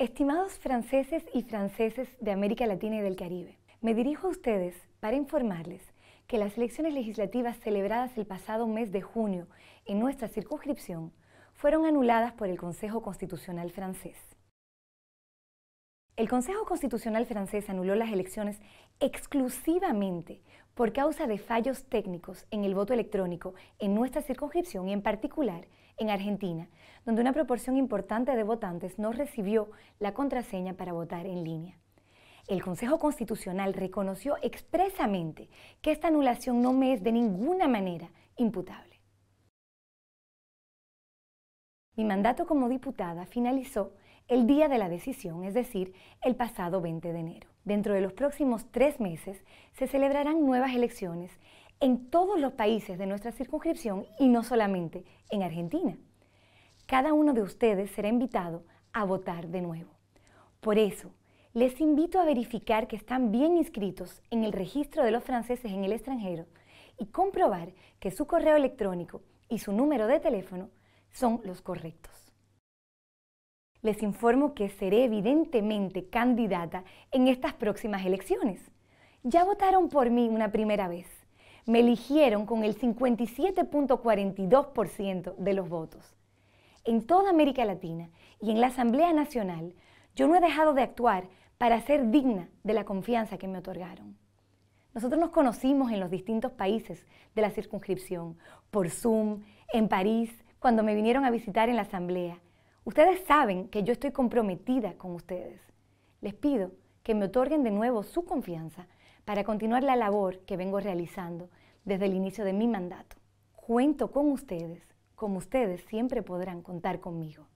Estimados franceses y franceses de América Latina y del Caribe, me dirijo a ustedes para informarles que las elecciones legislativas celebradas el pasado mes de junio en nuestra circunscripción fueron anuladas por el Consejo Constitucional francés. El Consejo Constitucional francés anuló las elecciones exclusivamente por causa de fallos técnicos en el voto electrónico en nuestra circunscripción y en particular en Argentina, donde una proporción importante de votantes no recibió la contraseña para votar en línea. El Consejo Constitucional reconoció expresamente que esta anulación no me es de ninguna manera imputable. Mi mandato como diputada finalizó el día de la decisión, es decir, el pasado 20 de enero. Dentro de los próximos tres meses se celebrarán nuevas elecciones en todos los países de nuestra circunscripción y no solamente en Argentina. Cada uno de ustedes será invitado a votar de nuevo. Por eso, les invito a verificar que están bien inscritos en el registro de los franceses en el extranjero y comprobar que su correo electrónico y su número de teléfono son los correctos. Les informo que seré evidentemente candidata en estas próximas elecciones. Ya votaron por mí una primera vez. Me eligieron con el 57.42% de los votos. En toda América Latina y en la Asamblea Nacional, yo no he dejado de actuar para ser digna de la confianza que me otorgaron. Nosotros nos conocimos en los distintos países de la circunscripción, por Zoom, en París, cuando me vinieron a visitar en la Asamblea Ustedes saben que yo estoy comprometida con ustedes. Les pido que me otorguen de nuevo su confianza para continuar la labor que vengo realizando desde el inicio de mi mandato. Cuento con ustedes, como ustedes siempre podrán contar conmigo.